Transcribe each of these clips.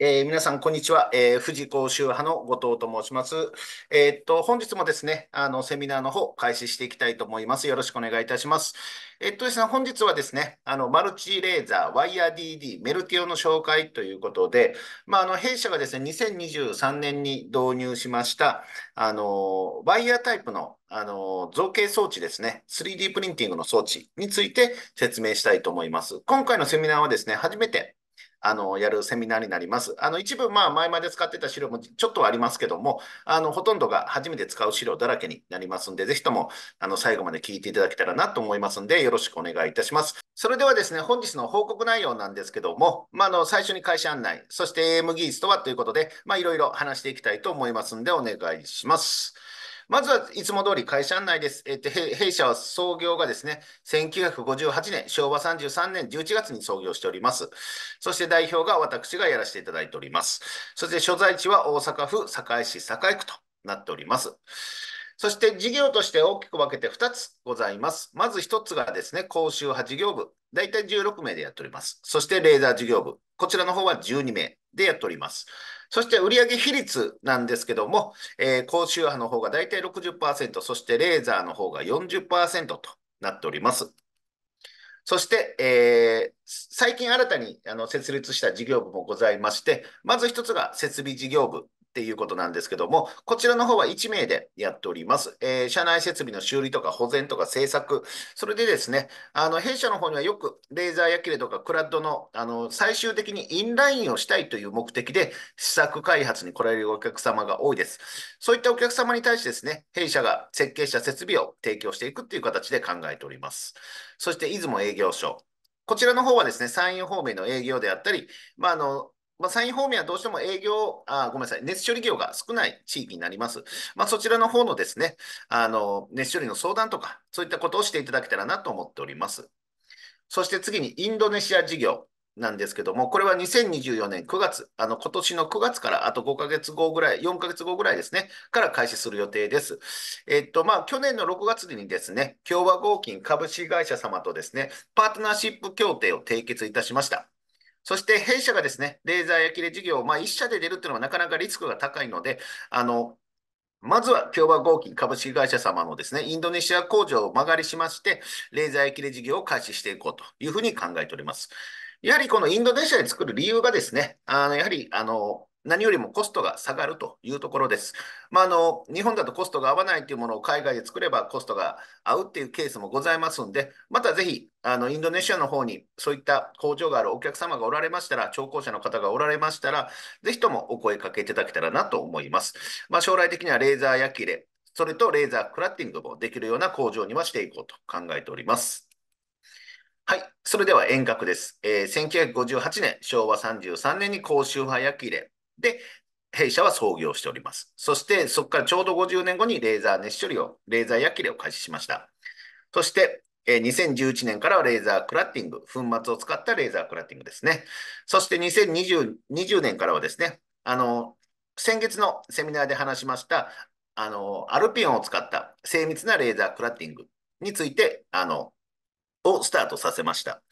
えー、皆さん、こんにちは。えー、富士講習派の後藤と申します。えー、っと、本日もですね、あの、セミナーの方、開始していきたいと思います。よろしくお願いいたします。えっとですね、本日はですね、あの、マルチレーザー、ワイヤー DD、メルティオの紹介ということで、まあ、あの、弊社がですね、2023年に導入しました、あの、ワイヤータイプのあの、造形装置ですね。3D プリンティングの装置について説明したいと思います。今回のセミナーはですね、初めてあの、やるセミナーになります。あの、一部、まあ、前まで使ってた資料もちょっとはありますけども、あの、ほとんどが初めて使う資料だらけになりますんで、ぜひとも、あの、最後まで聞いていただけたらなと思いますんで、よろしくお願いいたします。それではですね、本日の報告内容なんですけども、まあ、あの、最初に会社案内、そして AM 技術とはということで、まあ、いろいろ話していきたいと思いますんで、お願いします。まずはいつも通り会社案内です。えっと、弊社は創業がですね、1958年、昭和33年11月に創業しております。そして代表が私がやらせていただいております。そして所在地は大阪府堺市堺区となっております。そして事業として大きく分けて2つございます。まず1つがですね、公衆派事業部、大体16名でやっております。そしてレーダー事業部、こちらの方は12名でやっております。そして売上比率なんですけども、えー、高周波の方がだいたい60%、そしてレーザーの方が40%となっております。そして、えー、最近新たにあの設立した事業部もございまして、まず一つが設備事業部っていうことなんですけども、こちらの方は1名でやっております。えー、社内設備の修理とか保全とか製作、それでですね、あの、弊社の方にはよくレーザーやきれとかクラッドの、あの、最終的にインラインをしたいという目的で、試作開発に来られるお客様が多いです。そういったお客様に対してですね、弊社が設計した設備を提供していくっていう形で考えております。そして、出雲営業所。こちらの方はですね、山陰方面の営業であったり、まあ、あの、まあ、山陰方面はどうしても営業、あごめんなさい、熱処理業が少ない地域になります。まあ、そちらの方のですね、あの、熱処理の相談とか、そういったことをしていただけたらなと思っております。そして次にインドネシア事業なんですけども、これは2024年9月、あの今年の9月からあと5ヶ月後ぐらい、4ヶ月後ぐらいですね、から開始する予定です。えっと、まあ、去年の6月にですね、共和合金株式会社様とですね、パートナーシップ協定を締結いたしました。そして弊社がですね、レーザー焼き入れ事業を、まあ、1社で出るっていうのはなかなかリスクが高いので、あの、まずは共和合金株式会社様のですね、インドネシア工場を間借りしまして、レーザー焼き入れ事業を開始していこうというふうに考えております。やはりこのインドネシアで作る理由がですね、あのやはりあの何よりもコストが下がるというところです。まあ、あの日本だとコストが合わないというものを海外で作ればコストが合うっていうケースもございますので、またぜひあのインドネシアの方にそういった工場があるお客様がおられましたら、聴講者の方がおられましたら、ぜひともお声かけいただけたらなと思います。まあ、将来的にはレーザー焼き入れ、それとレーザークラッティングもできるような工場にはしていこうと考えております。はい。それでは遠隔です。えー、1958年、昭和33年に高周波焼き入れ、で、弊社は創業しております。そして、そこからちょうど50年後にレーザー熱処理を、レーザー焼き入れを開始しました。そして、2011年からはレーザークラッティング、粉末を使ったレーザークラッティングですね。そして2020 20年からはですね、あの、先月のセミナーで話しました、あの、アルピオンを使った精密なレーザークラッティングについて、あの、をスタートさせました。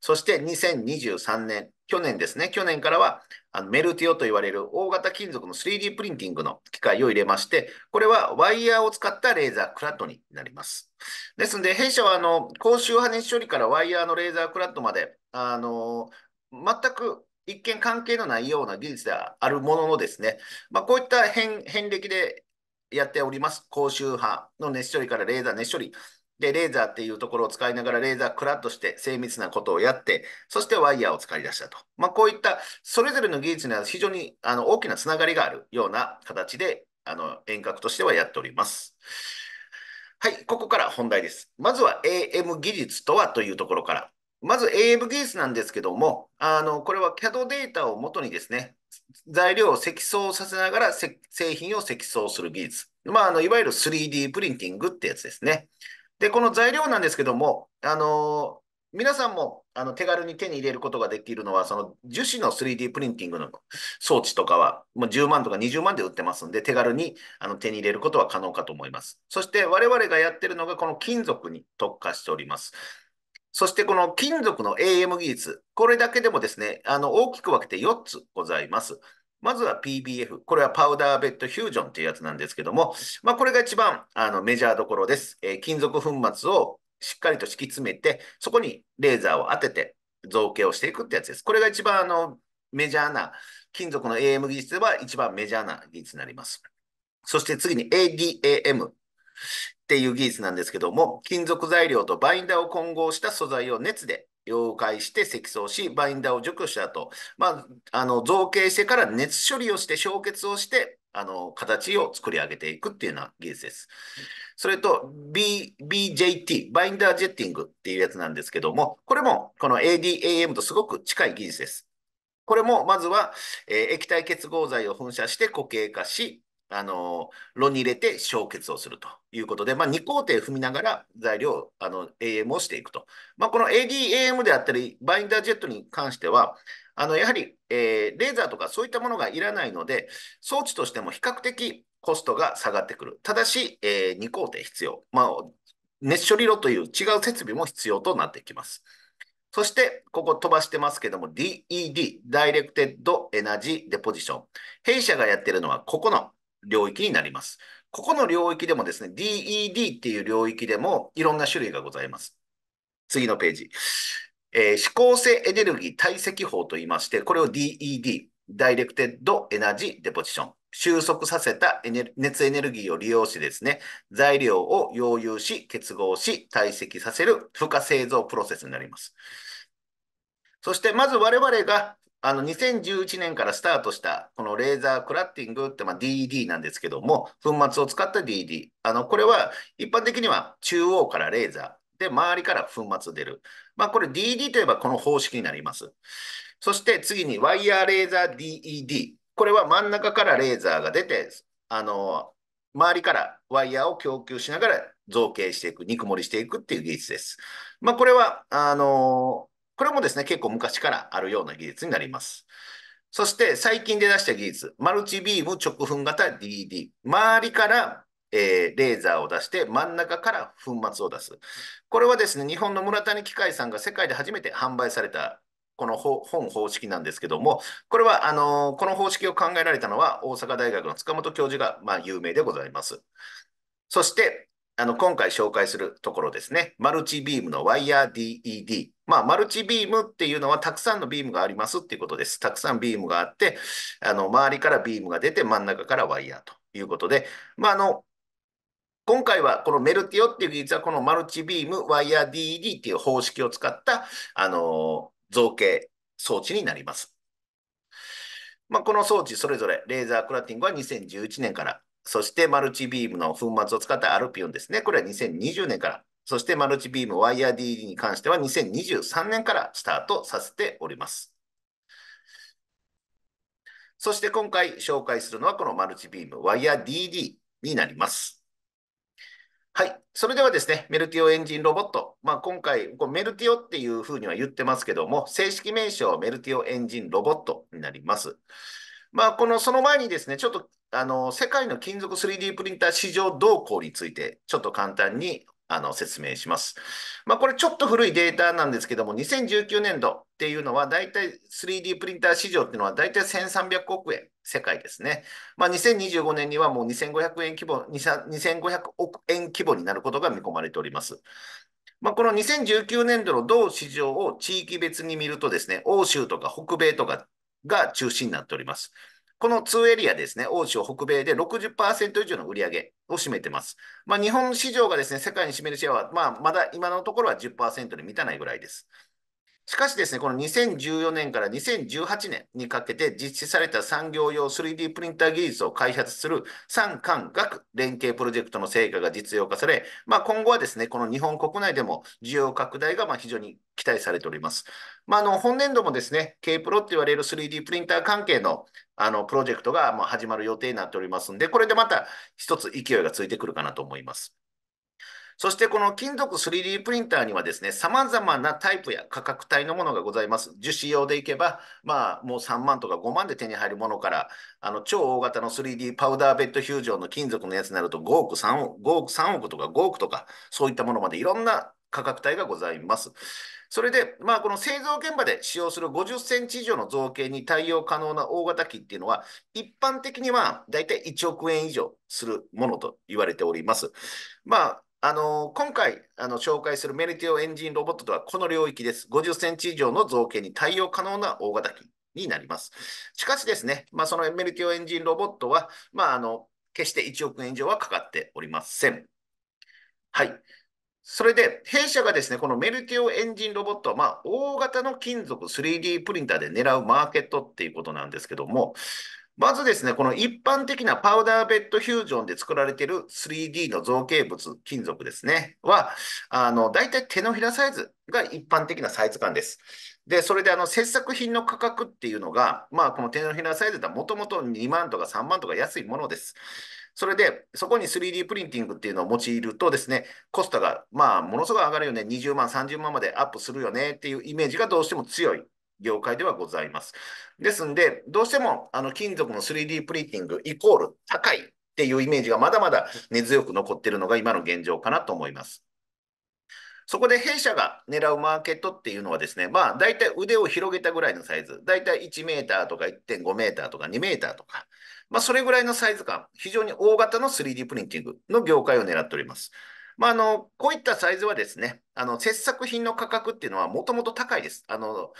そして2023年去年ですね、去年からはあのメルティオと言われる大型金属の 3D プリンティングの機械を入れまして、これはワイヤーを使ったレーザークラッドになります。ですので、弊社はあの高周波熱処理からワイヤーのレーザークラッドまで、あの全く一見関係のないような技術であるもののですね、まあ、こういった変歴でやっております、高周波の熱処理からレーザー熱処理、で、レーザーっていうところを使いながら、レーザークラッとして精密なことをやって、そしてワイヤーを使い出したと。まあ、こういったそれぞれの技術には非常にあの大きなつながりがあるような形で、あの遠隔としてはやっております。はい、ここから本題です。まずは AM 技術とはというところから。まず AM 技術なんですけども、あの、これは CAD データをもとにですね、材料を積層させながら製品を積層する技術。まあ、あの、いわゆる 3D プリンティングってやつですね。で、この材料なんですけども、あのー、皆さんもあの手軽に手に入れることができるのは、その樹脂の 3D プリンティングの装置とかは、もう10万とか20万で売ってますんで、手軽にあの手に入れることは可能かと思います。そして我々がやってるのが、この金属に特化しております。そしてこの金属の AM 技術、これだけでもですね、あの大きく分けて4つございます。まずは PBF。これはパウダーベッドフュージョンっていうやつなんですけども、まあ、これが一番あのメジャーどころです、えー、金属粉末をしっかりと敷き詰めて、そこにレーザーを当てて造形をしていくってやつです。これが一番あのメジャーな、金属の AM 技術では一番メジャーな技術になります。そして次に ADAM っていう技術なんですけども、金属材料とバインダーを混合した素材を熱で溶解して積層し、バインダーを除去した後、まあ、あの、造形してから熱処理をして、焼結をして、あの、形を作り上げていくっていうような技術です。それと、B、BJT、バインダージェッティングっていうやつなんですけども、これもこの ADAM とすごく近い技術です。これもまずは、えー、液体結合剤を噴射して固形化し、あの、炉に入れて焼結をするということで、まあ、2工程踏みながら材料、あの、AM をしていくと。まあ、この ADAM であったり、バインダージェットに関しては、あの、やはり、えー、レーザーとかそういったものがいらないので、装置としても比較的コストが下がってくる。ただし、えー、2工程必要。まあ、熱処理炉という違う設備も必要となってきます。そして、ここ飛ばしてますけども、DED、ダイレクテッドエナジーデポジション。弊社がやってるのは、ここの領域になります。ここの領域でもですね、DED っていう領域でもいろんな種類がございます。次のページ。えー、思性エネルギー堆積法と言いまして、これを DED、ダイレクテッドエナジーデポジション。収束させたエネ熱エネルギーを利用しですね、材料を溶融し、結合し、堆積させる負荷製造プロセスになります。そして、まず我々があの2011年からスタートしたこのレーザークラッティングって、まあ、DED なんですけども粉末を使った DED あのこれは一般的には中央からレーザーで周りから粉末出る、まあ、これ DED といえばこの方式になりますそして次にワイヤーレーザー DED これは真ん中からレーザーが出てあの周りからワイヤーを供給しながら造形していく、肉盛りしていくっていう技術です。まあ、これは、あのこれもですね、結構昔からあるような技術になります。そして最近で出した技術、マルチビーム直噴型 DD。周りから、えー、レーザーを出して真ん中から粉末を出す。これはですね、日本の村谷機械さんが世界で初めて販売されたこの本方式なんですけども、これはあのー、この方式を考えられたのは大阪大学の塚本教授が、まあ、有名でございます。そして、あの、今回紹介するところですね。マルチビームのワイヤー DED。まあ、マルチビームっていうのはたくさんのビームがありますっていうことです。たくさんビームがあって、あの、周りからビームが出て真ん中からワイヤーということで、まあ、あの、今回はこのメルティオっていう技術はこのマルチビームワイヤー DED っていう方式を使った、あの、造形装置になります。まあ、この装置それぞれレーザークラッティングは2011年からそしてマルチビームの粉末を使ったアルピオンですね。これは2020年から。そしてマルチビームワイヤー DD に関しては2023年からスタートさせております。そして今回紹介するのはこのマルチビームワイヤー DD になります。はい。それではですね、メルティオエンジンロボット。まあ、今回、こメルティオっていうふうには言ってますけども、正式名称はメルティオエンジンロボットになります。まあ、この、その前にですね、ちょっと、あの、世界の金属 3D プリンター市場動向について、ちょっと簡単にあの説明します。まあ、これちょっと古いデータなんですけども、2019年度っていうのは、大体 3D プリンター市場っていうのは大体1300億円、世界ですね。まあ、2025年にはもう2500円規模、2500億円規模になることが見込まれております。まあ、この2019年度の同市場を地域別に見るとですね、欧州とか北米とかが中心になっております。この2エリアですね、欧州、北米で60%以上の売り上げを占めてます。まあ、日本市場がですね、世界に占めるシェアは、まあ、まだ今のところは10%に満たないぐらいです。しかしですね、この2014年から2018年にかけて実施された産業用 3D プリンター技術を開発する産官学連携プロジェクトの成果が実用化され、まあ、今後はですね、この日本国内でも需要拡大がま非常に期待されております。まああ、の本年度もですね、K プロって言われる 3D プリンター関係のあのプロジェクトがま始まる予定になっておりますんで、これでまた一つ勢いがついてくるかなと思います。そしてこの金属 3D プリンターにはですね、様々なタイプや価格帯のものがございます。樹脂用でいけば、まあもう3万とか5万で手に入るものから、あの超大型の 3D パウダーベッドフュージョンの金属のやつになると5億3億、5億3億とか5億とか、そういったものまでいろんな価格帯がございます。それで、まあ、この製造現場で使用する50センチ以上の造形に対応可能な大型機っていうのは、一般的にはだいたい1億円以上するものと言われております。まあ、あの今回あの紹介するメリティオエンジンロボットとはこの領域です。50センチ以上の造形に対応可能な大型機になります。しかしですね、まあ、そのメリティオエンジンロボットは、まあ、あの決して1億円以上はかかっておりません。はい。それで、弊社がですね、このメルティオエンジンロボットは、まあ、大型の金属 3D プリンターで狙うマーケットっていうことなんですけども、まずですね、この一般的なパウダーベッドフュージョンで作られている 3D の造形物、金属ですね、は、あの、大体手のひらサイズが一般的なサイズ感です。で、それであの、切削品の価格っていうのが、まあ、この手のひらサイズだもともと2万とか3万とか安いものです。それで、そこに 3D プリンティングっていうのを用いるとですね、コストが、まあ、ものすごい上がるよね、20万、30万までアップするよねっていうイメージがどうしても強い業界ではございます。ですんで、どうしてもあの金属の 3D プリンティングイコール高いっていうイメージがまだまだ根強く残ってるのが今の現状かなと思います。そこで弊社が狙うマーケットっていうのはですね、まあ大体腕を広げたぐらいのサイズ、大体1メーターとか1.5メーターとか2メーターとか、まあそれぐらいのサイズ感、非常に大型の 3D プリンティングの業界を狙っております。まあ、あのこういったサイズはですね、あの切削品の価格っていうのはもともと高いです。あの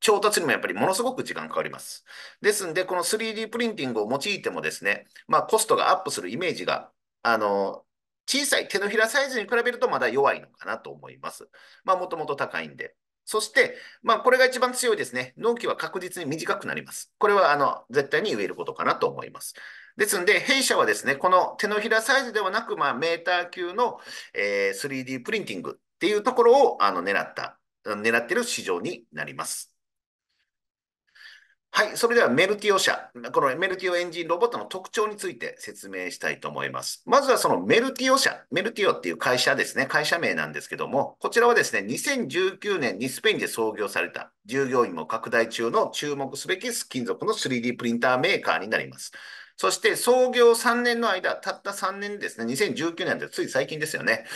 調達にもやっぱりものすごく時間かかります。ですんで、この 3D プリンティングを用いてもですね、まあ、コストがアップするイメージが、あの、小さい手のひらサイズに比べるとまだ弱いのかなと思います。まあ、もともと高いんで。そして、まあ、これが一番強いですね。納期は確実に短くなります。これは、あの、絶対に言えることかなと思います。ですので、弊社はですね、この手のひらサイズではなく、まあ、メーター級の、えー、3D プリンティングっていうところを、あの、狙った、狙ってる市場になります。はい。それではメルティオ社、このメルティオエンジンロボットの特徴について説明したいと思います。まずはそのメルティオ社、メルティオっていう会社ですね、会社名なんですけども、こちらはですね、2019年にスペインで創業された、従業員も拡大中の注目すべき金属の 3D プリンターメーカーになります。そして創業3年の間、たった3年ですね、2019年でつい最近ですよね、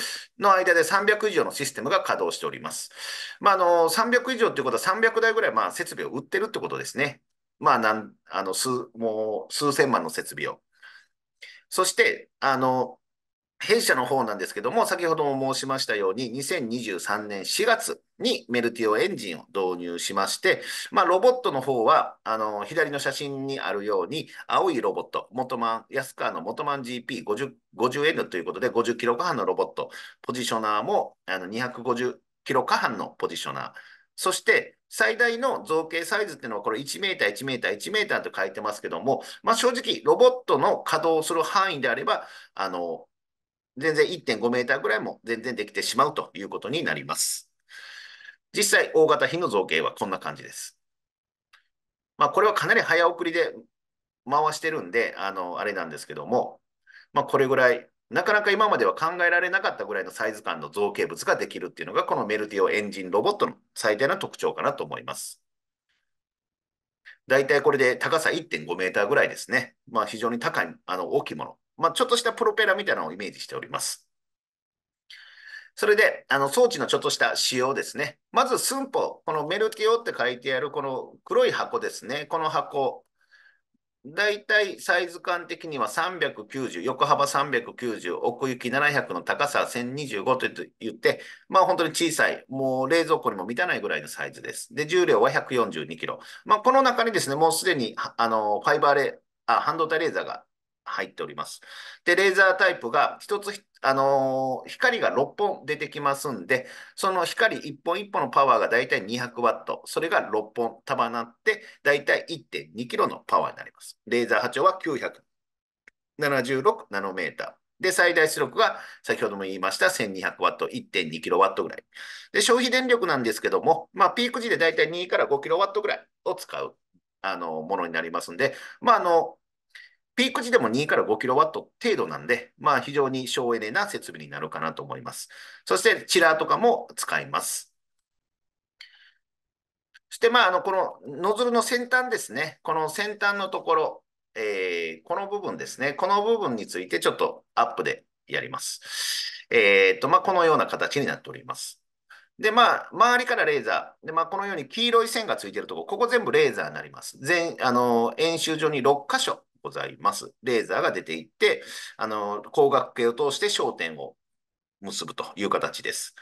の間で300以上のシステムが稼働しております。まあ、あの、300以上っていうことは300台ぐらい、まあ、設備を売ってるってことですね。まあ、なん、あの、数、もう数千万の設備を。そして、あの、弊社の方なんですけども、先ほども申しましたように、2023年4月にメルティオエンジンを導入しまして、まあ、ロボットの方は、あの、左の写真にあるように、青いロボット、元安川の元ン GP50、50N ということで、50キロ過半のロボット、ポジショナーも、あの、250キロ過半のポジショナー、そして、最大の造形サイズっていうのは、これ1メーター、1メーター、1メーターと書いてますけども、まあ、正直、ロボットの稼働する範囲であれば、あの、全然1.5メーターぐらいも全然できてしまうということになります。実際、大型品の造形はこんな感じです。まあ、これはかなり早送りで回してるんで、あの、あれなんですけども、まあ、これぐらいなかなか今までは考えられなかったぐらいのサイズ感の造形物ができるっていうのが、このメルティオエンジンロボットの最大の特徴かなと思います。大体これで高さ1.5メーターぐらいですね。まあ非常に高い、あの大きいもの。まあちょっとしたプロペラみたいなのをイメージしております。それで、あの装置のちょっとした仕様ですね。まず寸法、このメルティオって書いてあるこの黒い箱ですね。この箱大体サイズ感的には390、横幅390、奥行き700の高さ1025と言って、まあ本当に小さい、もう冷蔵庫にも満たないぐらいのサイズです。で、重量は142キロ。まあこの中にですね、もうすでに、あの、ファイバーレ、あ、半導体レーザーが入っております。で、レーザータイプが1つ、あのー、光が6本出てきますんで、その光1本1本のパワーがだいたい200ワット、それが6本束なって、だいたい1.2キロのパワーになります。レーザー波長は976ナノメーター。で、最大出力が先ほども言いました1200ワット、1.2キロワットぐらい。で、消費電力なんですけども、まあ、ピーク時でだいたい2から5キロワットぐらいを使う。あの、ものになりますんで、まあ、あの、ピーク時でも2から5キロワット程度なんで、まあ非常に省エネな設備になるかなと思います。そしてチラーとかも使います。そしてまああのこのノズルの先端ですね。この先端のところ、えー、この部分ですね。この部分についてちょっとアップでやります。えっ、とまあこのような形になっております。で、まあ、周りからレーザー。で、まあ、このように黄色い線がついてるところ、ここ全部レーザーになります。全、あの、演習場に6箇所ございます。レーザーが出ていって、あの、光学系を通して焦点を結ぶという形です。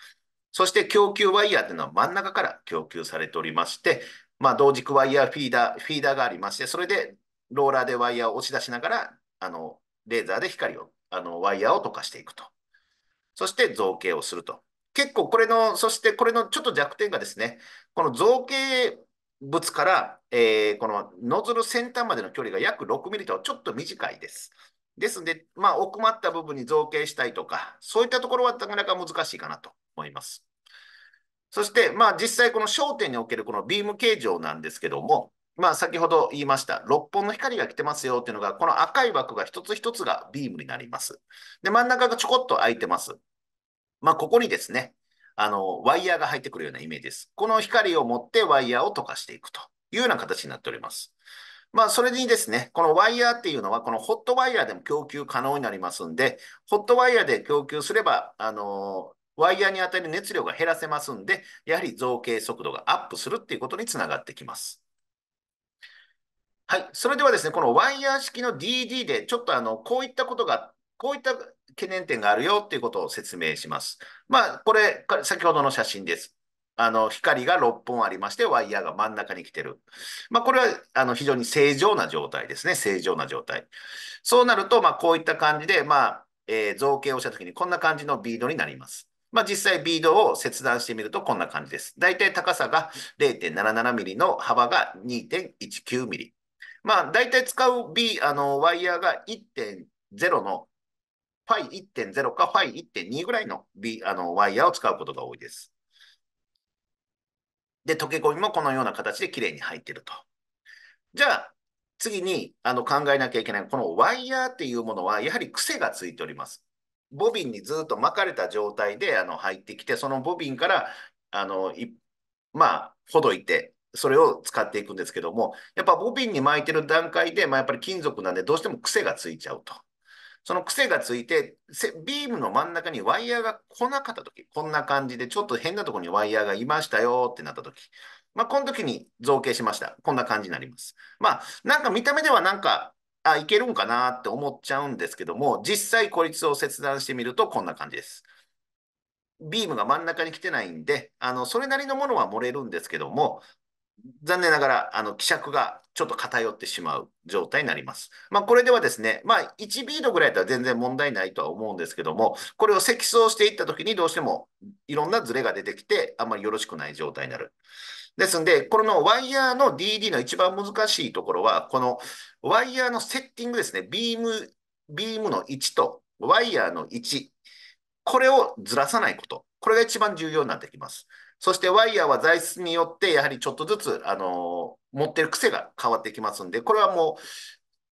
そして供給ワイヤーというのは真ん中から供給されておりまして、まあ、同軸ワイヤーフィーダー、フィーダーがありまして、それでローラーでワイヤーを押し出しながら、あの、レーザーで光を、あの、ワイヤーを溶かしていくと。そして造形をすると。結構これの、そしてこれのちょっと弱点がですね、この造形物から、えー、このノズル先端までの距離が約6ミリとちょっと短いです。ですので、まあ、奥まった部分に造形したいとか、そういったところはなかなか難しいかなと思います。そして、まあ、実際この焦点におけるこのビーム形状なんですけども、まあ、先ほど言いました、6本の光が来てますよっていうのが、この赤い枠が一つ一つがビームになります。で、真ん中がちょこっと開いてます。まあ、ここにですね、あの、ワイヤーが入ってくるようなイメージです。この光を持ってワイヤーを溶かしていくというような形になっております。まあ、それにですね、このワイヤーっていうのは、このホットワイヤーでも供給可能になりますんで、ホットワイヤーで供給すれば、あの、ワイヤーに当たる熱量が減らせますんで、やはり造形速度がアップするっていうことにつながってきます。はい。それではですね、このワイヤー式の DD で、ちょっとあの、こういったことがこういった懸念点があるよっていうことを説明します。まあ、これ、先ほどの写真です。あの、光が6本ありまして、ワイヤーが真ん中に来てる。まあ、これは、あの、非常に正常な状態ですね。正常な状態。そうなると、まあ、こういった感じで、まあ、えー、造形をしたときに、こんな感じのビードになります。まあ、実際ビードを切断してみるとこんな感じです。だいたい高さが0.77ミリの幅が2.19ミリ。まあ、だいたい使う、B、あのワイヤーが1.0のファイ1 0かファイ1 2ぐらいの,、B、あのワイヤーを使うことが多いです。で、溶け込みもこのような形できれいに入っていると。じゃあ、次にあの考えなきゃいけない、このワイヤーっていうものは、やはり癖がついております。ボビンにずっと巻かれた状態であの入ってきて、そのボビンからあのまあ、ほどいて、それを使っていくんですけども、やっぱボビンに巻いてる段階で、まあ、やっぱり金属なんで、どうしても癖がついちゃうと。その癖がついて、ビームの真ん中にワイヤーが来なかったとき、こんな感じで、ちょっと変なところにワイヤーがいましたよってなったとき、まあ、この時に造形しました。こんな感じになります。まあ、なんか見た目ではなんか、あ、いけるんかなって思っちゃうんですけども、実際、孤立を切断してみると、こんな感じです。ビームが真ん中に来てないんで、あの、それなりのものは漏れるんですけども、残念ながら、あの、希釈がちょっと偏ってしまう状態になります。まあ、これではですね、まあ、1ビードぐらいだったら全然問題ないとは思うんですけども、これを積層していったときにどうしてもいろんなズレが出てきて、あんまりよろしくない状態になる。ですんで、このワイヤーの DD の一番難しいところは、このワイヤーのセッティングですね、ビーム、ビームの位置とワイヤーの位置、これをずらさないこと。これが一番重要になってきます。そしてワイヤーは材質によって、やはりちょっとずつ、あのー、持ってる癖が変わってきますんで、これはも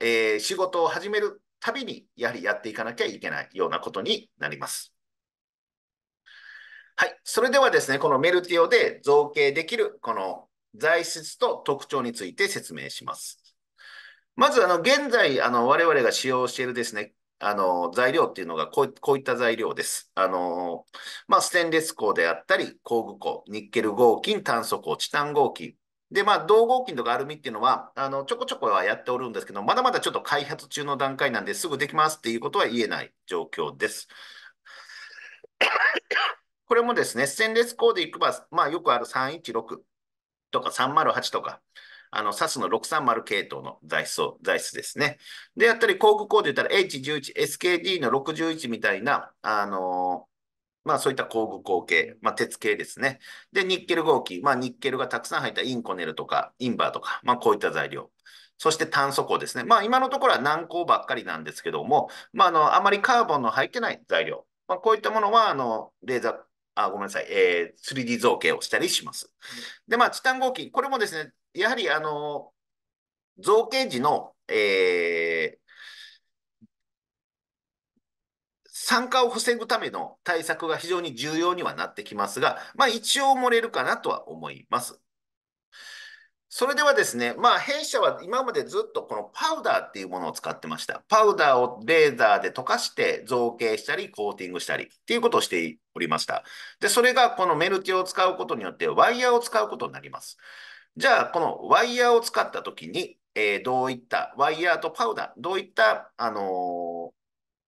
う、えー、仕事を始めるたびに、やはりやっていかなきゃいけないようなことになります。はい。それではですね、このメルティオで造形できる、この材質と特徴について説明します。まず、あの、現在、あの、我々が使用しているですね、あの、材料っていうのがこう、こういった材料です。あの、まあ、ステンレス鋼であったり、工具鋼、ニッケル合金、炭素鋼、チタン合金。で、まあ、銅合金とかアルミっていうのは、あの、ちょこちょこはやっておるんですけど、まだまだちょっと開発中の段階なんですぐできますっていうことは言えない状況です。これもですね、ステンレス鋼でいけば、まあ、よくある316とか308とか、あの、SAS の630系統の材質、材質ですね。で、やったり工具工で言ったら H11、SKD の61みたいな、あのまあそういった工具工系、まあ鉄系ですね。で、ニッケル合金、まあニッケルがたくさん入ったインコネルとかインバーとか、まあこういった材料。そして炭素鋼ですね。まあ今のところは軟鋼ばっかりなんですけども、まああの、あまりカーボンの入ってない材料。まあこういったものは、あの、レーザー、あ、ごめんなさい、えー、3D 造形をしたりします。で、まあチタン合金、これもですね、やはりあの、造形時の、えー、酸化を防ぐための対策が非常に重要にはなってきますが、まあ一応漏れるかなとは思います。それではですね、まあ弊社は今までずっとこのパウダーっていうものを使ってました。パウダーをレーザーで溶かして造形したりコーティングしたりっていうことをしておりました。で、それがこのメルティを使うことによってワイヤーを使うことになります。じゃあ、このワイヤーを使ったときに、えー、どういったワイヤーとパウダー、どういった、あの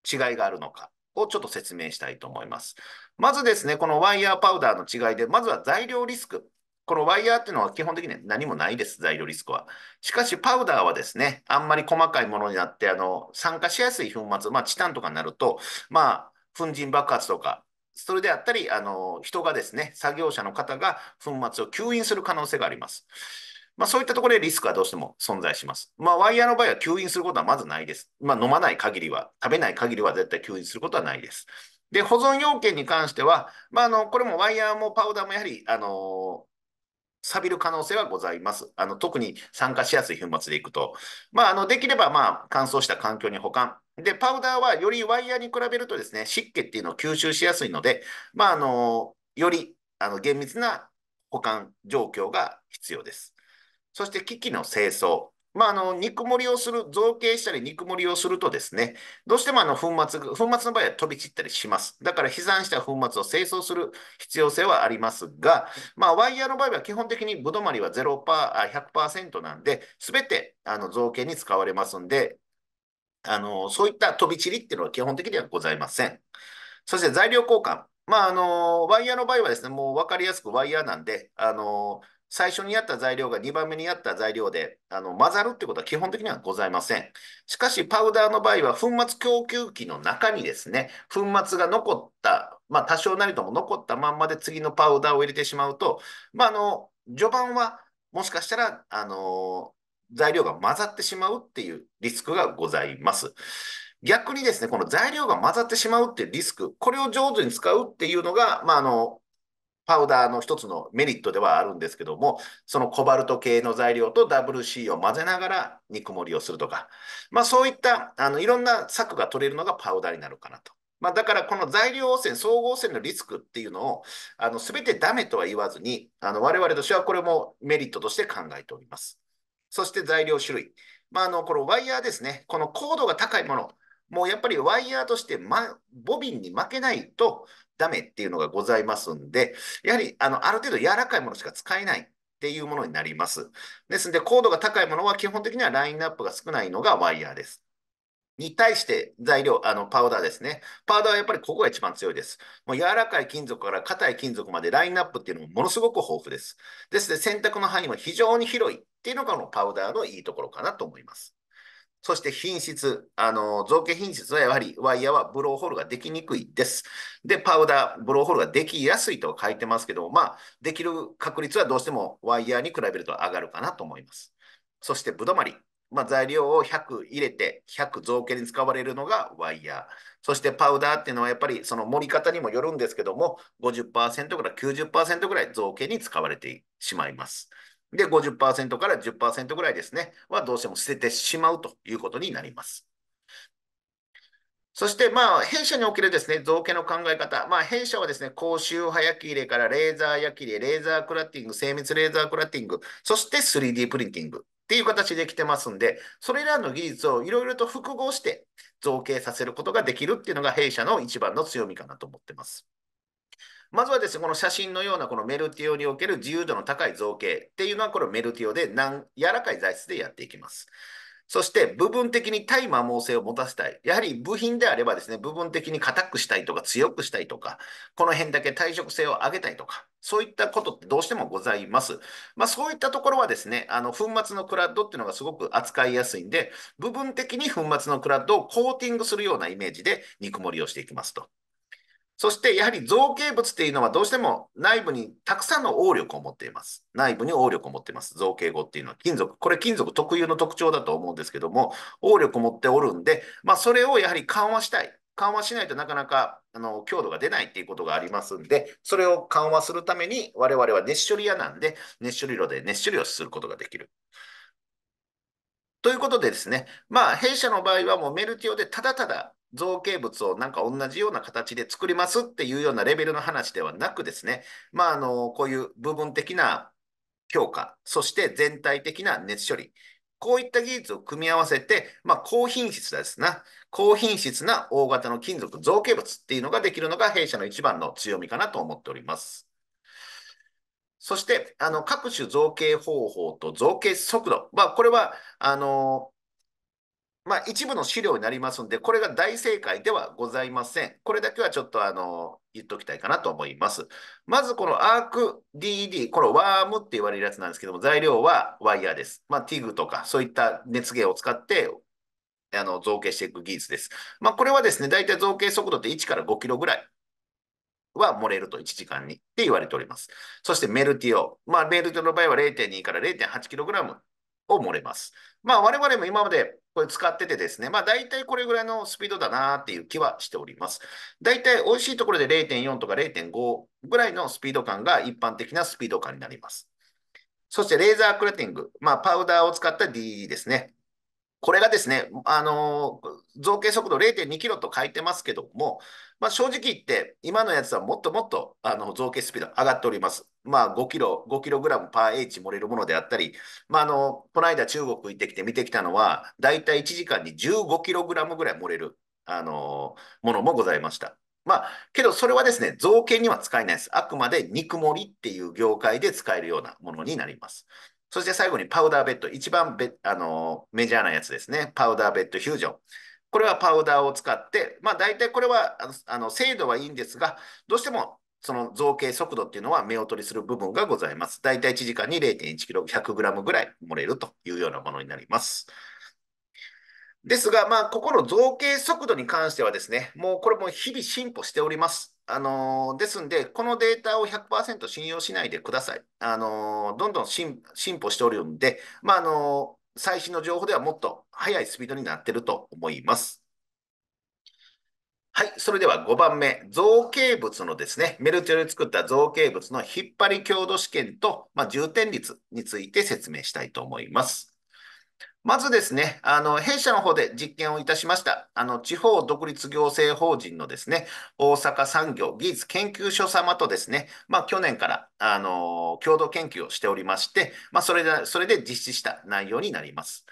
ー、違いがあるのかをちょっと説明したいと思います。まずですね、このワイヤーパウダーの違いで、まずは材料リスク。このワイヤーっていうのは基本的に何もないです、材料リスクは。しかし、パウダーはですね、あんまり細かいものになって、あの、酸化しやすい粉末、まあ、チタンとかになると、まあ、粉塵爆発とか、それであったり、あの、人がですね、作業者の方が粉末を吸引する可能性があります。まあ、そういったところでリスクはどうしても存在します。まあ、ワイヤーの場合は吸引することはまずないです。まあ、飲まない限りは、食べない限りは絶対吸引することはないです。で、保存要件に関しては、まあ、あの、これもワイヤーもパウダーもやはり、あの錆びる可能性はございます。あの特に酸化しやすい粉末でいくと。まあ、あのできれば、まあ、乾燥した環境に保管。で、パウダーはよりワイヤーに比べるとですね、湿気っていうのを吸収しやすいので、まあ、あのよりあの厳密な保管状況が必要です。そして機器の清掃。まあ、あの、肉盛りをする、造形したり肉盛りをするとですね、どうしてもあの、粉末、粉末の場合は飛び散ったりします。だから、飛散した粉末を清掃する必要性はありますが、まあ、ワイヤーの場合は基本的にぶどまりは0%、100%なんで、すべて、あの、造形に使われますんで、あの、そういった飛び散りっていうのは基本的にはございません。そして材料交換。まあ、あの、ワイヤーの場合はですね、もう分かりやすくワイヤーなんで、あの、最初にやった材料が2番目にやった材料であの混ざるってことは基本的にはございません。しかし、パウダーの場合は粉末供給器の中にですね、粉末が残った、まあ、多少なりとも残ったまんまで次のパウダーを入れてしまうと、まあ、あの序盤はもしかしたら、あの材料が混ざってしまうっていうリスクがございます。逆にですね、この材料が混ざってしまうっていうリスク、これを上手に使うっていうのが、まあ、あの、パウダーの一つのメリットではあるんですけども、そのコバルト系の材料と WC を混ぜながら肉盛りをするとか、まあそういったあのいろんな策が取れるのがパウダーになるかなと。まあ、だからこの材料汚染、総合汚染のリスクっていうのを、あの全てダメとは言わずに、あの我々としてはこれもメリットとして考えております。そして材料種類。まあ、あのこのワイヤーですね、この高度が高いもの、もうやっぱりワイヤーとして、ま、ボビンに負けないと、ダメっていうのがございますんで、やはりあのある程度柔らかいものしか使えないっていうものになります。ですので、高度が高いものは基本的にはラインナップが少ないのがワイヤーです。に対して材料、あのパウダーですね。パウダーはやっぱりここが一番強いです。もう柔らかい金属から硬い金属までラインナップっていうのもものすごく豊富です。ですので選択の範囲も非常に広いっていうのがこのパウダーのいいところかなと思います。そして品質、あの、造形品質はやはりワイヤーはブローホールができにくいです。で、パウダー、ブローホールができやすいと書いてますけど、まあ、できる確率はどうしてもワイヤーに比べると上がるかなと思います。そして、ぶどまり。まあ、材料を100入れて、100造形に使われるのがワイヤー。そしてパウダーっていうのはやっぱりその盛り方にもよるんですけども、50%から90%ぐらい造形に使われてしまいます。で、50%から10%ぐらいですね、はどうしても捨ててしまうということになります。そして、まあ、弊社におけるですね、造形の考え方。まあ、弊社はですね、高周波焼き入れからレーザー焼き入れ、レーザークラッティング、精密レーザークラッティング、そして 3D プリンティングっていう形で来てますんで、それらの技術をいろいろと複合して造形させることができるっていうのが弊社の一番の強みかなと思ってます。まずはですね、この写真のようなこのメルティオにおける自由度の高い造形っていうのは、これメルティオで軟らかい材質でやっていきます。そして部分的に対摩耗性を持たせたい。やはり部品であればですね、部分的に硬くしたいとか強くしたいとか、この辺だけ耐食性を上げたいとか、そういったことってどうしてもございます。まあそういったところはですね、あの粉末のクラッドっていうのがすごく扱いやすいんで、部分的に粉末のクラッドをコーティングするようなイメージで肉盛りをしていきますと。そしてやはり造形物っていうのはどうしても内部にたくさんの応力を持っています。内部に応力を持っています。造形語っていうのは金属。これ金属特有の特徴だと思うんですけども、応力を持っておるんで、まあ、それをやはり緩和したい。緩和しないとなかなかあの強度が出ないっていうことがありますんで、それを緩和するために我々は熱処理屋なんで、熱処理炉で熱処理をすることができる。ということでですね、まあ、弊社の場合はもうメルティオでただただ造形物をなんか同じような形で作りますっていうようなレベルの話ではなくですね、まあ、あの、こういう部分的な評価、そして全体的な熱処理、こういった技術を組み合わせて、まあ、高品質ですな、高品質な大型の金属造形物っていうのができるのが弊社の一番の強みかなと思っております。そして、あの、各種造形方法と造形速度。まあ、これは、あの、まあ、一部の資料になりますので、これが大正解ではございません。これだけはちょっとあの言っときたいかなと思います。まず、このアーク DD、このワームって言われるやつなんですけども、材料はワイヤーです。まあ、ティグとか、そういった熱源を使って、あの造形していく技術です。まあ、これはですね、大体造形速度って1から5キロぐらいは漏れると1時間にって言われております。そしてメルティオ。まあ、メルティオの場合は0.2から 0.8kg を漏れます。まあ、我々も今までこれ使っててですね、まあ、大体これぐらいのスピードだなっていう気はしております。大体美味しいところで0.4とか0.5ぐらいのスピード感が一般的なスピード感になります。そしてレーザークラティング、まあ、パウダーを使った DE ですね。これがですね、あのー、造形速度0.2キロと書いてますけども、まあ、正直言って、今のやつはもっともっとあの造形スピード上がっております。まあ、5キロ、5キログラムパー H 盛れるものであったり、まあ、あの、この間中国行ってきて見てきたのは、だいたい1時間に15キログラムぐらい盛れる、あのー、ものもございました。まあ、けどそれはですね、造形には使えないです。あくまで肉盛りっていう業界で使えるようなものになります。そして最後にパウダーベッド、一番ベあのメジャーなやつですね、パウダーベッドフュージョン。これはパウダーを使って、まあ、大体これはあの精度はいいんですが、どうしてもその造形速度っていうのは目劣りする部分がございます。大体1時間に 0.1kg100g ぐらい漏れるというようなものになります。ですが、まあ、ここの造形速度に関してはですね、もうこれも日々進歩しております。あのですんで、このデータを100%信用しないでください。あのどんどん進歩しておるんで、まあ、あの最新の情報ではもっと速いスピードになってると思います。はい。それでは5番目。造形物のですね、メルェルで作った造形物の引っ張り強度試験と、まあ、重点率について説明したいと思います。まずですね、あの、弊社の方で実験をいたしました、あの、地方独立行政法人のですね、大阪産業技術研究所様とですね、まあ、去年から、あの、共同研究をしておりまして、まあ、それで、それで実施した内容になります。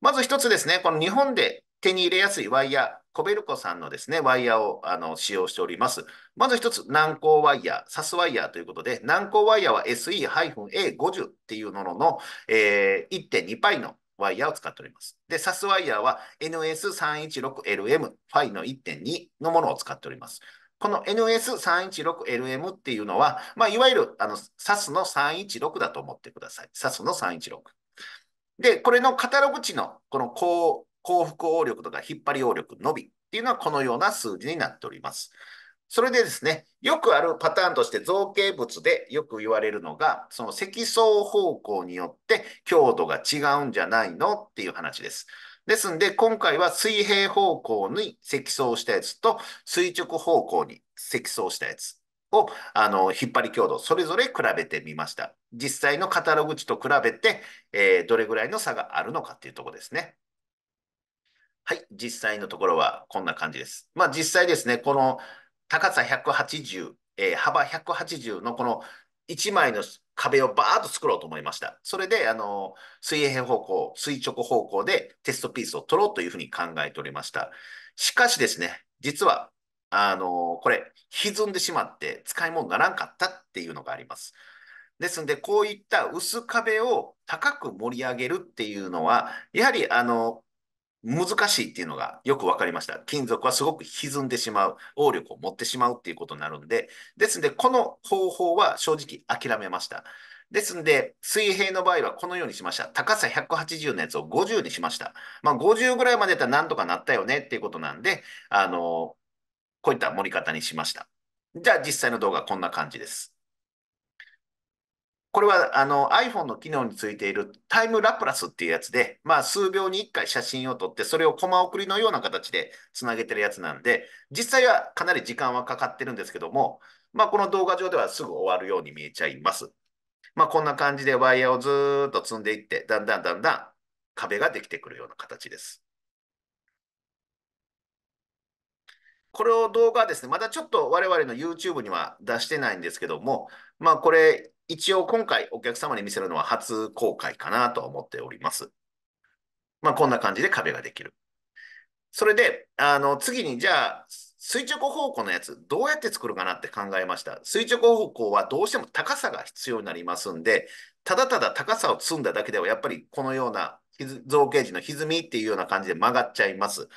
まず一つですね、この日本で手に入れやすいワイヤー、コベルコさんのですね、ワイヤーをあの使用しております。まず一つ、軟鋼ワイヤー、サスワイヤーということで、軟鋼ワイヤーは SE-A50 っていうものの、えー、1.2倍のワイヤーを使っております。で、SAS ワイヤーは NS316LM、ファイの1.2のものを使っております。この NS316LM っていうのは、まあ、いわゆるあの SAS の316だと思ってください。SAS の316。で、これのカタログ値のこの幸福応力とか引っ張り応力のみっていうのはこのような数字になっております。それでですね、よくあるパターンとして造形物でよく言われるのが、その積層方向によって強度が違うんじゃないのっていう話です。ですんで、今回は水平方向に積層したやつと垂直方向に積層したやつを、あの、引っ張り強度、それぞれ比べてみました。実際のカタログ値と比べて、えー、どれぐらいの差があるのかっていうとこですね。はい、実際のところはこんな感じです。まあ実際ですね、この高さ180、えー、幅180のこの1枚の壁をバーッと作ろうと思いました。それで、あの、水平方向、垂直方向でテストピースを取ろうというふうに考えておりました。しかしですね、実は、あの、これ、歪んでしまって使い物にならんかったっていうのがあります。ですので、こういった薄壁を高く盛り上げるっていうのは、やはり、あの、難しいっていうのがよく分かりました。金属はすごく歪んでしまう、応力を持ってしまうっていうことになるんで、ですので、この方法は正直諦めました。ですので、水平の場合はこのようにしました。高さ180のやつを50にしました。まあ、50ぐらいまでだったらなんとかなったよねっていうことなんで、あのこういった盛り方にしました。じゃあ実際の動画こんな感じです。これはあの iPhone の機能についているタイムラプラスっていうやつで、まあ、数秒に1回写真を撮って、それをコマ送りのような形でつなげてるやつなんで、実際はかなり時間はかかってるんですけども、まあ、この動画上ではすぐ終わるように見えちゃいます。まあ、こんな感じでワイヤーをずっと積んでいって、だんだんだんだん壁ができてくるような形です。これを動画ですね、まだちょっと我々の YouTube には出してないんですけども、まあこれ一応今回お客様に見せるのは初公開かなと思っております。まあ、こんな感じで壁ができる。それで、あの、次にじゃあ、垂直方向のやつ、どうやって作るかなって考えました。垂直方向はどうしても高さが必要になりますんで、ただただ高さを積んだだけでは、やっぱりこのような造形時の歪みっていうような感じで曲がっちゃいます。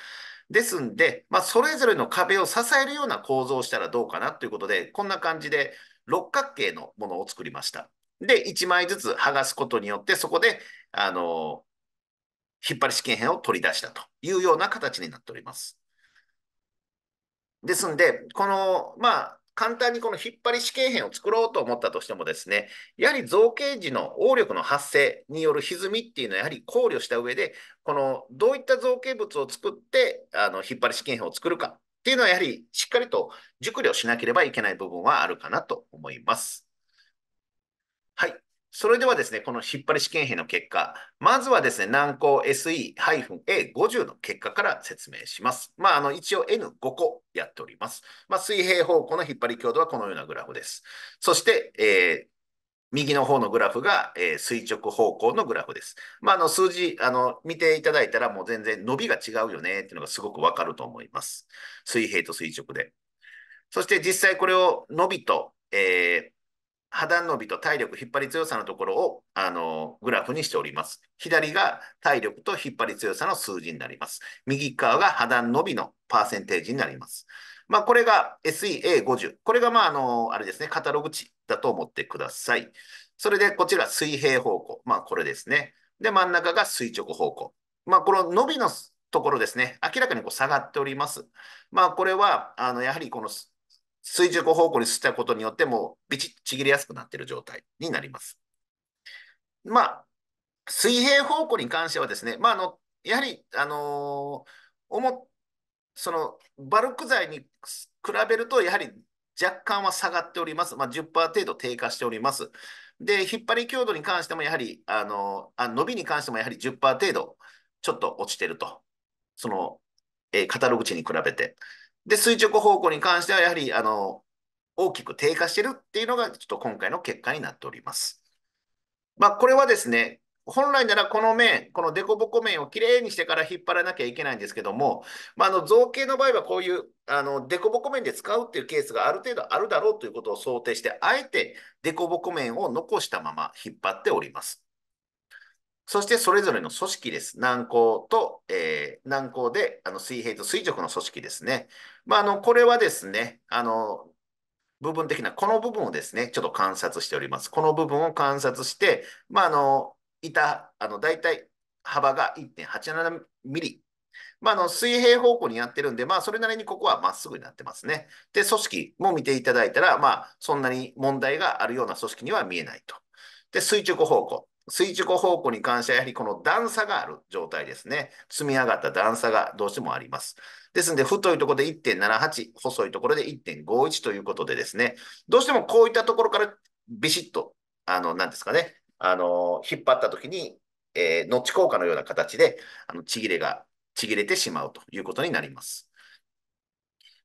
ですんで、まあ、それぞれの壁を支えるような構造をしたらどうかなということで、こんな感じで、六角形のものを作りました。で、1枚ずつ剥がすことによって、そこで、あの、引っ張り試験片を取り出したというような形になっております。ですんで、この、まあ、簡単にこの引っ張り試験片を作ろうと思ったとしてもですね、やはり造形時の応力の発生による歪みっていうのはやはり考慮した上で、このどういった造形物を作ってあの引っ張り試験片を作るかっていうのはやはりしっかりと熟慮しなければいけない部分はあるかなと思います。はい。それではですね、この引っ張り試験編の結果、まずはですね、難航 SE-A50 の結果から説明します。まあ、あの、一応 N5 個やっております。まあ、水平方向の引っ張り強度はこのようなグラフです。そして、えー右の方のグラフが、えー、垂直方向のグラフです。まあ、あの数字あの見ていただいたらもう全然伸びが違うよねっていうのがすごくわかると思います。水平と垂直で。そして実際これを伸びと、えー、肌伸びと体力引っ張り強さのところをあのグラフにしております。左が体力と引っ張り強さの数字になります。右側が肌伸びのパーセンテージになります。まあ、これが SEA50。これが、まあ、あの、あれですね、カタログ値だと思ってください。それで、こちら水平方向。まあ、これですね。で、真ん中が垂直方向。まあ、この伸びのところですね、明らかにこう下がっております。まあ、これは、あの、やはりこの垂直方向にしたことによって、もうビチッちぎれやすくなっている状態になります。まあ、水平方向に関してはですね、まあ、あの、やはり、あのー、思っそのバルク剤に比べると、やはり若干は下がっております。まあ、10%程度低下しております。で、引っ張り強度に関しても、やはり、あの、あ伸びに関しても、やはり10%程度、ちょっと落ちてると。その、えー、カタログ値に比べて。で、垂直方向に関しては、やはり、あの、大きく低下してるっていうのが、ちょっと今回の結果になっております。まあ、これはですね、本来ならこの面、この凸凹面をきれいにしてから引っ張らなきゃいけないんですけども、まあ、あの造形の場合はこういうあの凸凹面で使うっていうケースがある程度あるだろうということを想定して、あえて凸凹面を残したまま引っ張っております。そしてそれぞれの組織です。軟膏と、えー、軟膏であの水平と垂直の組織ですね。まあ、あのこれはですね、あの部分的な、この部分をですね、ちょっと観察しております。この部分を観察して、まあ、あの板、あの大体幅が1.87ミリ。まあ、あの水平方向にやってるんで、まあ、それなりにここはまっすぐになってますね。で、組織も見ていただいたら、まあ、そんなに問題があるような組織には見えないと。で、垂直方向。垂直方向に関してはやはりこの段差がある状態ですね。積み上がった段差がどうしてもあります。ですので、太いところで1.78、細いところで1.51ということでですね、どうしてもこういったところからビシッと、あの、何ですかね、あの、引っ張った時に、えー、ノッチ効果のような形で、あの、ちぎれが、ちぎれてしまうということになります。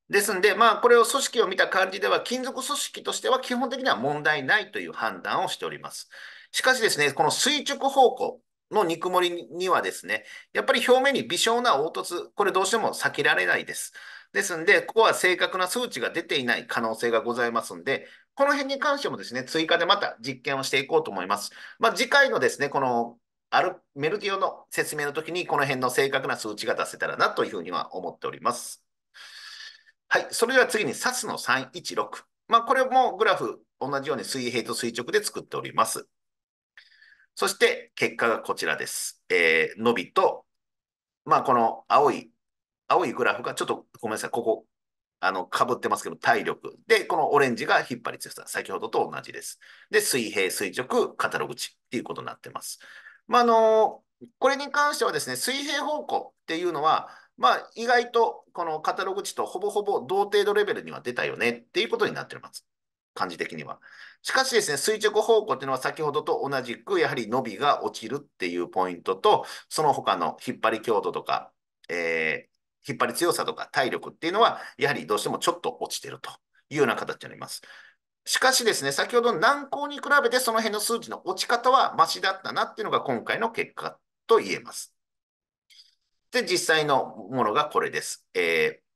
ですんで、まあ、これを組織を見た感じでは、金属組織としては基本的には問題ないという判断をしております。しかしですね、この垂直方向、のぬもりにはですね、やっぱり表面に微小な凹凸、これどうしても避けられないです。ですんで、ここは正確な数値が出ていない可能性がございますんで、この辺に関してもですね、追加でまた実験をしていこうと思います。まあ、次回のですね、このあるメルティオの説明の時に、この辺の正確な数値が出せたらなというふうには思っております。はい、それでは次に SAS の316。まあ、これもグラフ同じように水平と垂直で作っております。そして結果がこちらです。えー、伸びと、まあ、この青い、青いグラフがちょっとごめんなさい、ここ、あの、被ってますけど、体力。で、このオレンジが引っ張り強さ。先ほどと同じです。で、水平、垂直、カタログ値っていうことになってます。まあ、あのー、これに関してはですね、水平方向っていうのは、まあ、意外とこのカタログ値とほぼほぼ同程度レベルには出たよねっていうことになってます。感じ的には。しかしですね、垂直方向っていうのは先ほどと同じく、やはり伸びが落ちるっていうポイントと、その他の引っ張り強度とか、えー、引っ張り強さとか体力っていうのは、やはりどうしてもちょっと落ちてるというような形になります。しかしですね、先ほど難航に比べてその辺の数値の落ち方はマシだったなっていうのが今回の結果と言えます。で、実際のものがこれです。えー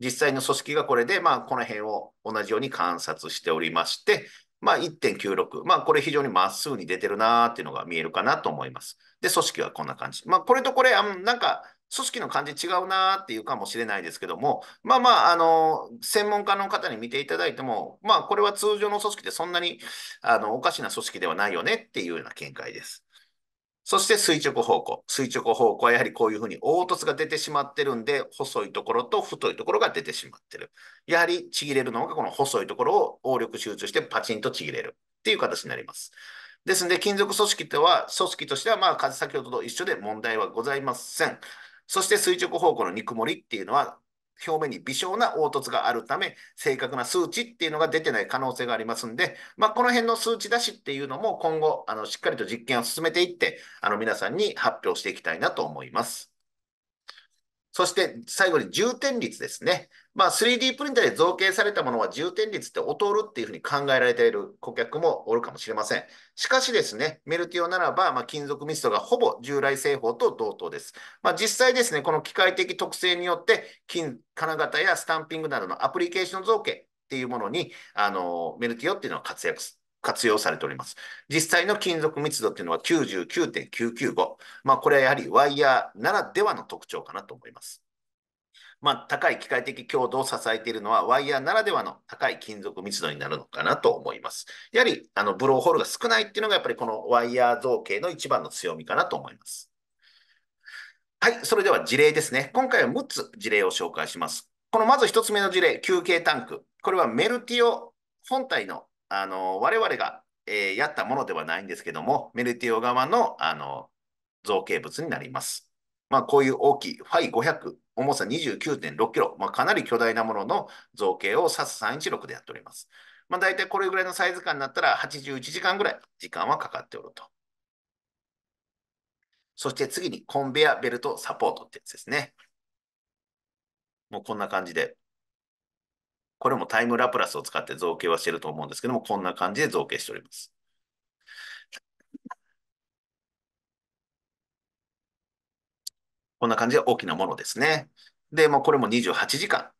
実際の組織がこれで、まあ、この辺を同じように観察しておりまして、まあ、1.96。まあ、これ非常にまっすぐに出てるなーっていうのが見えるかなと思います。で、組織はこんな感じ。まあ、これとこれ、あなんか、組織の感じ違うなーっていうかもしれないですけども、まあまあ、あの、専門家の方に見ていただいても、まあ、これは通常の組織でそんなに、あの、おかしな組織ではないよねっていうような見解です。そして垂直方向。垂直方向はやはりこういうふうに凹凸が出てしまってるんで、細いところと太いところが出てしまってる。やはりちぎれるのがこの細いところを応力集中してパチンとちぎれるっていう形になります。ですので、金属組織とは、組織としては、まあ、先ほどと一緒で問題はございません。そして垂直方向の肉盛りっていうのは、表面に微小な凹凸があるため、正確な数値っていうのが出てない可能性がありますんで、まあ、この辺の数値出しっていうのも今後、あの、しっかりと実験を進めていって、あの、皆さんに発表していきたいなと思います。そして最後に重点率ですね。まあ、3D プリンターで造形されたものは重点率って劣るっていうふうに考えられている顧客もおるかもしれません。しかしですね、メルティオならば、まあ、金属ミストがほぼ従来製法と同等です。まあ、実際ですね、この機械的特性によって金、金型やスタンピングなどのアプリケーション造形っていうものに、あの、メルティオっていうのは活躍活用されております。実際の金属密度っていうのは99.995。まあ、これはやはりワイヤーならではの特徴かなと思います。まあ、高い機械的強度を支えているのは、ワイヤーならではの高い金属密度になるのかなと思います。やはり、あの、ブローホールが少ないっていうのが、やっぱりこのワイヤー造形の一番の強みかなと思います。はい、それでは事例ですね。今回は6つ事例を紹介します。このまず1つ目の事例、休憩タンク。これはメルティオ本体のあの、我々が、えー、やったものではないんですけども、メルティオ側の、あの、造形物になります。まあ、こういう大きい、ファイ500、重さ29.6キロ、まあ、かなり巨大なものの造形を SAS316 でやっております。まあ、大体これぐらいのサイズ感になったら81時間ぐらい時間はかかっておると。そして次にコンベアベルトサポートってやつですね。もうこんな感じでこれもタイムラプラスを使って造形はしてると思うんですけども、こんな感じで造形しております。こんな感じで大きなものですね。で、まあ、これも28時間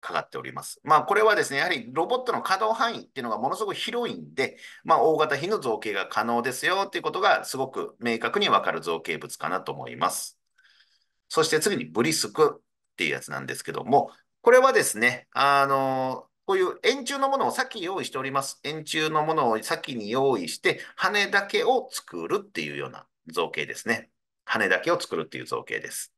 かかっております。まあ、これはですね、やはりロボットの稼働範囲っていうのがものすごく広いんで、まあ、大型品の造形が可能ですよっていうことがすごく明確にわかる造形物かなと思います。そして次にブリスクっていうやつなんですけども、これはですね、あの、こういう円柱のものを先用意しております。円柱のものを先に用意して、羽だけを作るっていうような造形ですね。羽だけを作るっていう造形です。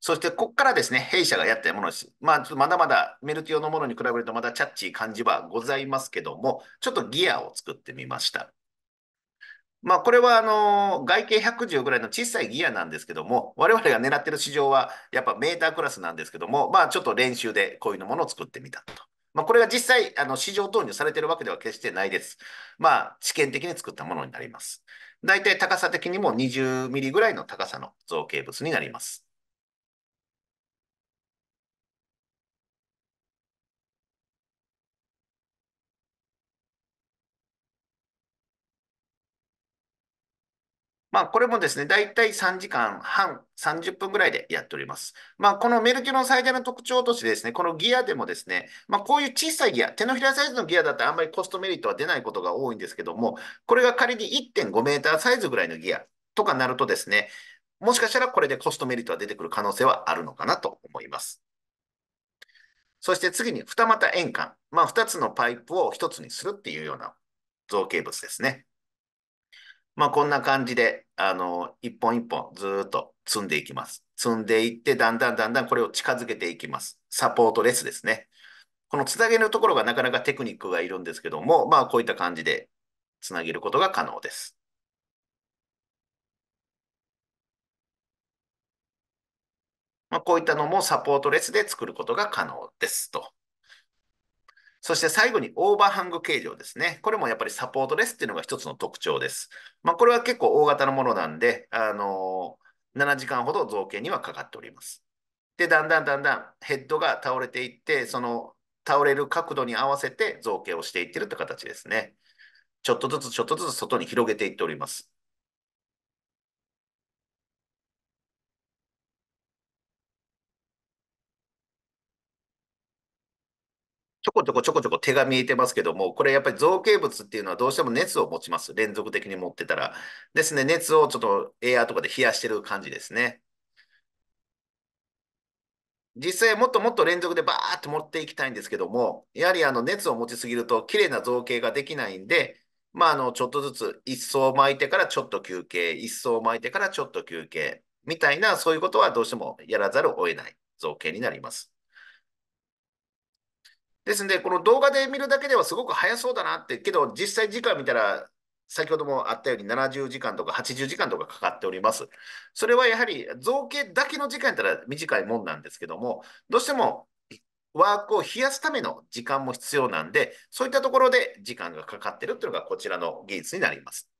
そして、ここからですね、弊社がやったものです。まあ、まだまだメルティオのものに比べるとまだチャッチー感じはございますけども、ちょっとギアを作ってみました。まあ、これはあの外径110ぐらいの小さいギアなんですけども、我々が狙ってる市場はやっぱメータークラスなんですけども、まあ、ちょっと練習でこういうものを作ってみたと。まあ、これが実際あの市場投入されてるわけでは決してないです。まあ、試験的に作ったものになります。大体高さ的にも20ミリぐらいの高さの造形物になります。まあ、これもですね、大体3時間半、30分ぐらいでやっております。まあ、このメルキュの最大の特徴としてですね、このギアでもですね、まあ、こういう小さいギア、手のひらサイズのギアだったらあんまりコストメリットは出ないことが多いんですけども、これが仮に1.5メーターサイズぐらいのギアとかなるとですね、もしかしたらこれでコストメリットは出てくる可能性はあるのかなと思います。そして次に二股円環。まあ、二つのパイプを一つにするっていうような造形物ですね。まあ、こんな感じで、あの、一本一本ずっと積んでいきます。積んでいって、だんだんだんだんこれを近づけていきます。サポートレスですね。このつなげるところがなかなかテクニックがいるんですけども、まあ、こういった感じでつなげることが可能です。まあ、こういったのもサポートレスで作ることが可能ですと。そして最後にオーバーハング形状ですね。これもやっぱりサポートレスっていうのが一つの特徴です。まあ、これは結構大型のものなんで、あのー、7時間ほど造形にはかかっております。で、だんだんだんだんヘッドが倒れていって、その倒れる角度に合わせて造形をしていってるって形ですね。ちょっとずつちょっとずつ外に広げていっております。ちょこちょこちょこちょこ手が見えてますけども、これやっぱり造形物っていうのはどうしても熱を持ちます。連続的に持ってたら。ですね、熱をちょっとエアーとかで冷やしてる感じですね。実際もっともっと連続でバーって持っていきたいんですけども、やはりあの熱を持ちすぎると綺麗な造形ができないんで、まああのちょっとずつ一層巻いてからちょっと休憩、一層巻いてからちょっと休憩みたいなそういうことはどうしてもやらざるを得ない造形になります。ですので、この動画で見るだけではすごく早そうだなって、けど実際時間見たら、先ほどもあったように70時間とか80時間とかかかっております。それはやはり造形だけの時間やったら短いもんなんですけども、どうしてもワークを冷やすための時間も必要なんで、そういったところで時間がかかってるというのがこちらの技術になります。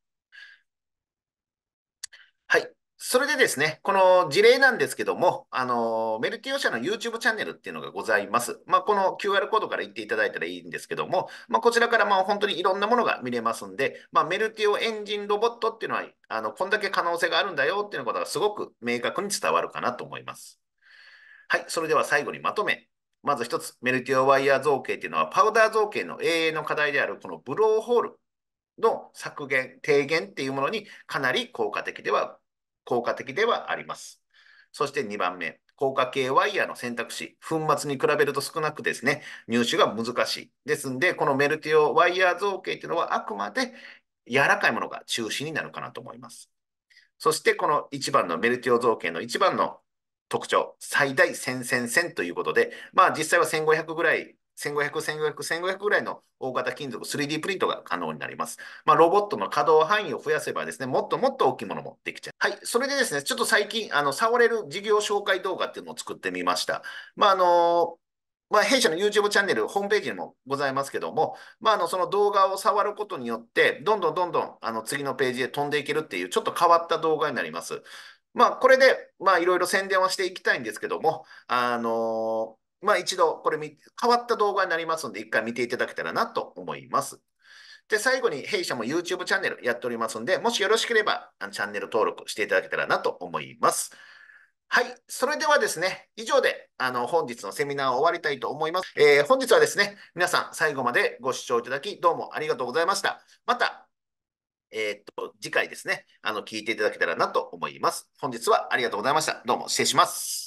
それでですね、この事例なんですけども、あの、メルティオ社の YouTube チャンネルっていうのがございます。まあ、この QR コードから行っていただいたらいいんですけども、まあ、こちらからまあ本当にいろんなものが見れますんで、まあ、メルティオエンジンロボットっていうのは、あの、こんだけ可能性があるんだよっていうことがすごく明確に伝わるかなと思います。はい、それでは最後にまとめ。まず一つ、メルティオワイヤー造形っていうのは、パウダー造形の永遠の課題である、このブローホールの削減、低減っていうものにかなり効果的では効果的ではあります。そして2番目、効果系ワイヤーの選択肢、粉末に比べると少なくですね、入手が難しい。ですんで、このメルティオワイヤー造形というのはあくまで柔らかいものが中心になるかなと思います。そしてこの1番のメルティオ造形の1番の特徴、最大1000 0線ということで、まあ実際は1500ぐらい1500、1500、1500ぐらいの大型金属 3D プリントが可能になります。まあ、ロボットの稼働範囲を増やせばですね、もっともっと大きいものもできちゃう。はい。それでですね、ちょっと最近、あの、触れる事業紹介動画っていうのを作ってみました。まあ、あのまあ、弊社の YouTube チャンネル、ホームページにもございますけども、まあ、あのその動画を触ることによって、どんどんどんどんあの次のページへ飛んでいけるっていう、ちょっと変わった動画になります。まあ、これで、まあ、いろいろ宣伝はしていきたいんですけども、あのーまあ一度これ変わった動画になりますので、一回見ていただけたらなと思います。で、最後に弊社も YouTube チャンネルやっておりますので、もしよろしければチャンネル登録していただけたらなと思います。はい。それではですね、以上で、あの、本日のセミナーを終わりたいと思います。えー、本日はですね、皆さん最後までご視聴いただき、どうもありがとうございました。また、えー、っと、次回ですね、あの、聞いていただけたらなと思います。本日はありがとうございました。どうも失礼します。